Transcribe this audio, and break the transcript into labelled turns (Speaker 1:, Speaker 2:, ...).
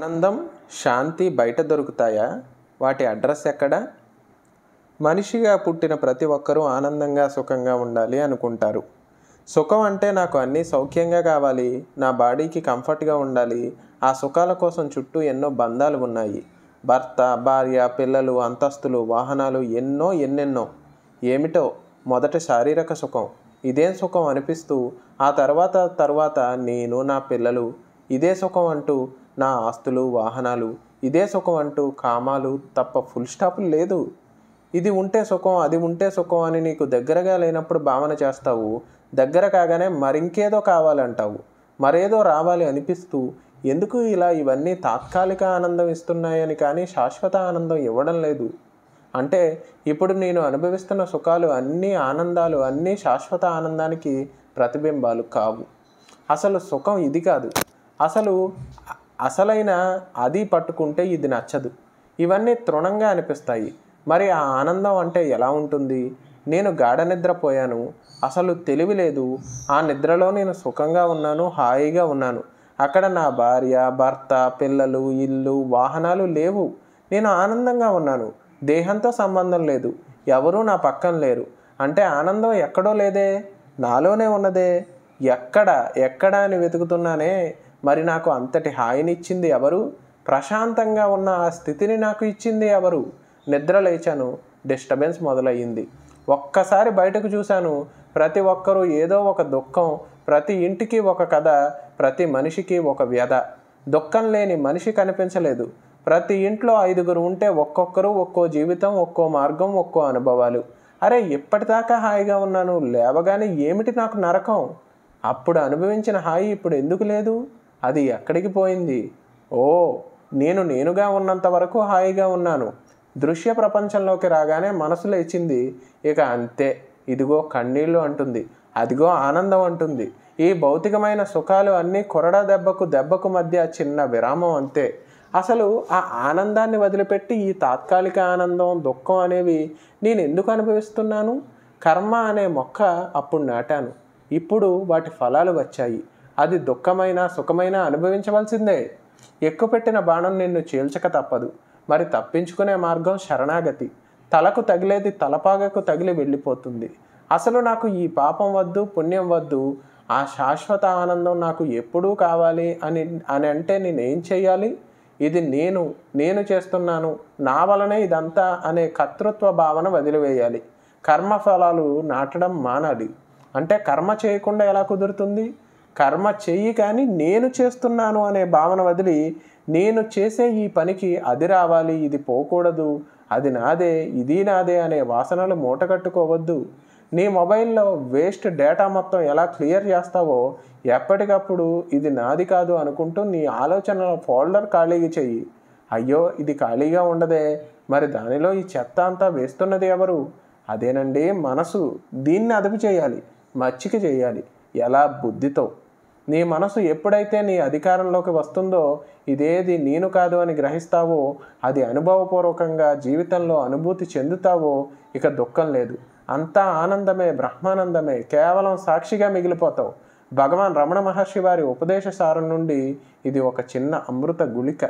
Speaker 1: ఆనందం శాంతి బయట దొరుకుతాయా వాటి అడ్రస్ ఎక్కడ మనిషిగా పుట్టిన ప్రతి ఒక్కరూ ఆనందంగా సుఖంగా ఉండాలి అనుకుంటారు సుఖం అంటే నాకు అన్నీ సౌఖ్యంగా కావాలి నా బాడీకి కంఫర్ట్గా ఉండాలి ఆ సుఖాల కోసం చుట్టూ ఎన్నో బంధాలు ఉన్నాయి భర్త భార్య పిల్లలు అంతస్తులు వాహనాలు ఎన్నో ఎన్నెన్నో ఏమిటో మొదట శారీరక సుఖం ఇదేం సుఖం అనిపిస్తూ ఆ తర్వాత తర్వాత నేను నా పిల్లలు ఇదే సుఖం అంటూ నా ఆస్తులు వాహనాలు ఇదే సుఖం అంటూ కామాలు తప్ప ఫుల్ స్టాప్ లేదు ఇది ఉంటే సుఖం అది ఉంటే సుఖం అని నీకు దగ్గరగా లేనప్పుడు భావన చేస్తావు దగ్గర కాగానే మరింకేదో కావాలంటావు మరేదో రావాలి అనిపిస్తూ ఎందుకు ఇలా ఇవన్నీ తాత్కాలిక ఆనందం ఇస్తున్నాయని కానీ శాశ్వత ఆనందం ఇవ్వడం లేదు అంటే ఇప్పుడు నేను అనుభవిస్తున్న సుఖాలు అన్ని ఆనందాలు అన్నీ శాశ్వత ఆనందానికి ప్రతిబింబాలు కావు అసలు సుఖం ఇది కాదు అసలు అసలైన అది పట్టుకుంటే ఇది నచ్చదు ఇవన్నీ తృణంగా అనిపిస్తాయి మరి ఆ ఆనందం అంటే ఎలా ఉంటుంది నేను గాఢ నిద్రపోయాను అసలు తెలివి లేదు ఆ నిద్రలో నేను సుఖంగా ఉన్నాను హాయిగా ఉన్నాను అక్కడ నా భార్య భర్త పిల్లలు ఇల్లు వాహనాలు లేవు నేను ఆనందంగా ఉన్నాను దేహంతో సంబంధం లేదు ఎవరూ నా పక్కన లేరు అంటే ఆనందం ఎక్కడో లేదే నాలోనే ఉన్నదే ఎక్కడ ఎక్కడ అని వెతుకుతున్నానే మరి నాకు అంతటి హాయినిచ్చింది ఎవరు ప్రశాంతంగా ఉన్న ఆ స్థితిని నాకు ఇచ్చింది ఎవరు నిద్ర లేచాను డిస్టర్బెన్స్ మొదలయ్యింది ఒక్కసారి బయటకు చూశాను ప్రతి ఒక్కరూ ఏదో ఒక దుఃఖం ప్రతి ఇంటికి ఒక కథ ప్రతి మనిషికి ఒక వ్యధ దుఃఖం లేని మనిషి కనిపించలేదు ప్రతి ఇంట్లో ఐదుగురు ఉంటే ఒక్కొక్కరు ఒక్కో జీవితం ఒక్కో మార్గం ఒక్కో అనుభవాలు అరే ఇప్పటిదాకా హాయిగా ఉన్నాను లేవగానే ఏమిటి నాకు నరకం అప్పుడు అనుభవించిన హాయి ఇప్పుడు ఎందుకు లేదు అది ఎక్కడికి పోయింది ఓ నేను నేనుగా ఉన్నంత వరకు హాయిగా ఉన్నాను దృశ్య ప్రపంచంలోకి రాగానే మనసు లేచింది ఇక అంతే ఇదిగో కన్నీళ్ళు అంటుంది అదిగో ఆనందం అంటుంది ఈ భౌతికమైన సుఖాలు అన్నీ కొరడా దెబ్బకు దెబ్బకు మధ్య చిన్న విరామం అంతే అసలు ఆ ఆనందాన్ని వదిలిపెట్టి ఈ తాత్కాలిక ఆనందం దుఃఖం అనేవి నేను ఎందుకు అనుభవిస్తున్నాను కర్మ అనే మొక్క అప్పుడు నాటాను ఇప్పుడు వాటి ఫలాలు వచ్చాయి అది దుఃఖమైన సుఖమైన అనుభవించవలసిందే ఎక్కువ పెట్టిన బాణం నిన్ను చీల్చక తప్పదు మరి తప్పించుకునే మార్గం శరణాగతి తలకు తగిలేది తలపాగకు తగిలి వెళ్ళిపోతుంది అసలు నాకు ఈ పాపం వద్దు పుణ్యం వద్దు ఆ శాశ్వత ఆనందం నాకు ఎప్పుడూ కావాలి అని అని అంటే నేనేం చేయాలి ఇది నేను నేను చేస్తున్నాను నా వలనే ఇదంతా అనే కర్తృత్వ భావన వదిలివేయాలి కర్మఫలాలు నాటడం మానాలి అంటే కర్మ చేయకుండా ఎలా కుదురుతుంది కర్మ చెయ్యి కానీ నేను చేస్తున్నాను అనే భావన వదిలి నేను చేసే ఈ పనికి అది రావాలి ఇది పోకూడదు అది నాదే ఇది నాదే అనే వాసనలు మూటకట్టుకోవద్దు నీ మొబైల్లో వేస్ట్ డేటా మొత్తం ఎలా క్లియర్ చేస్తావో ఎప్పటికప్పుడు ఇది నాది కాదు అనుకుంటూ నీ ఆలోచనల ఫోల్డర్ ఖాళీ చెయ్యి అయ్యో ఇది ఖాళీగా ఉండదే మరి దానిలో ఈ చెత్త అంతా వేస్తున్నది ఎవరు అదేనండి మనసు దీన్ని అదుపు చేయాలి మచ్చిక చేయాలి ఎలా బుద్ధితో నీ మనసు ఎప్పుడైతే నీ అధికారంలోకి వస్తుందో ఇదేది నేను కాదు అని గ్రహిస్తావో అది అనుభవపూర్వకంగా జీవితంలో అనుభూతి చెందుతావో ఇక దుఃఖం లేదు అంతా ఆనందమే బ్రహ్మానందమే కేవలం సాక్షిగా మిగిలిపోతావు భగవాన్ రమణ మహర్షి వారి ఉపదేశ సారం నుండి ఇది ఒక చిన్న అమృత గుళిక